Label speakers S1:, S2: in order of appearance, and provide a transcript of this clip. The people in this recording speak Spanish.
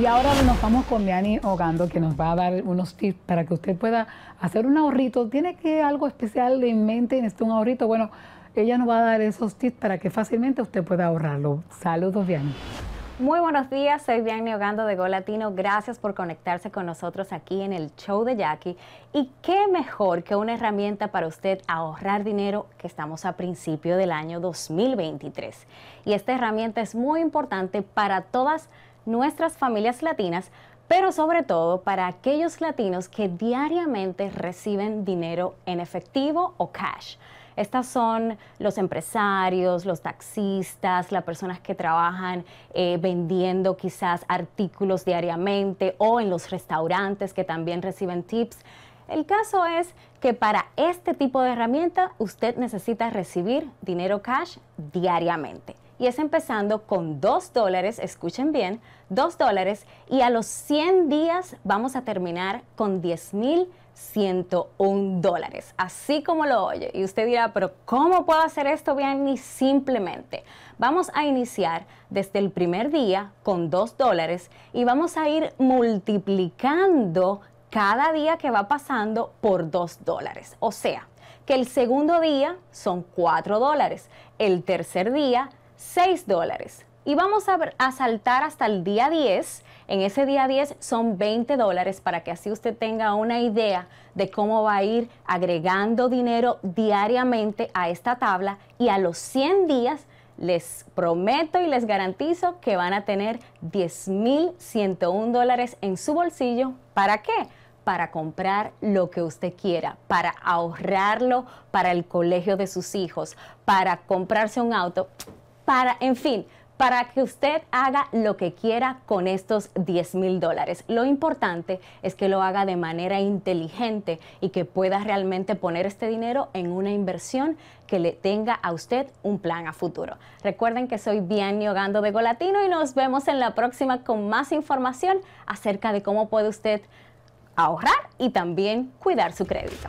S1: Y ahora nos vamos con Diani Ogando, que nos va a dar unos tips para que usted pueda hacer un ahorrito. ¿Tiene que algo especial en mente en este un ahorrito? Bueno, ella nos va a dar esos tips para que fácilmente usted pueda ahorrarlo. Saludos, Vianney.
S2: Muy buenos días, soy Vianney Ogando de Go Latino. Gracias por conectarse con nosotros aquí en el show de Jackie. Y qué mejor que una herramienta para usted ahorrar dinero que estamos a principio del año 2023. Y esta herramienta es muy importante para todas nuestras familias latinas, pero sobre todo para aquellos latinos que diariamente reciben dinero en efectivo o cash. Estas son los empresarios, los taxistas, las personas que trabajan eh, vendiendo quizás artículos diariamente o en los restaurantes que también reciben tips. El caso es que para este tipo de herramienta usted necesita recibir dinero cash diariamente y es empezando con 2 dólares, escuchen bien, 2 dólares y a los 100 días vamos a terminar con 10.101 dólares, así como lo oye. Y usted dirá, pero ¿cómo puedo hacer esto bien? Y simplemente vamos a iniciar desde el primer día con 2 dólares y vamos a ir multiplicando cada día que va pasando por 2 dólares. O sea, que el segundo día son 4 dólares, el tercer día 6 dólares. Y vamos a, saltar hasta el día 10. En ese día 10 son 20 dólares para que así usted tenga una idea de cómo va a ir agregando dinero diariamente a esta tabla y a los 100 días les prometo y les garantizo que van a tener 10.101 dólares en su bolsillo. ¿Para qué? para comprar lo que usted quiera, para ahorrarlo para el colegio de sus hijos, para comprarse un auto para, en fin, para que usted haga lo que quiera con estos 10 mil dólares. Lo importante es que lo haga de manera inteligente y que pueda realmente poner este dinero en una inversión que le tenga a usted un plan a futuro. Recuerden que soy Bianni Ogando de Golatino y nos vemos en la próxima con más información acerca de cómo puede usted ahorrar y también cuidar su crédito.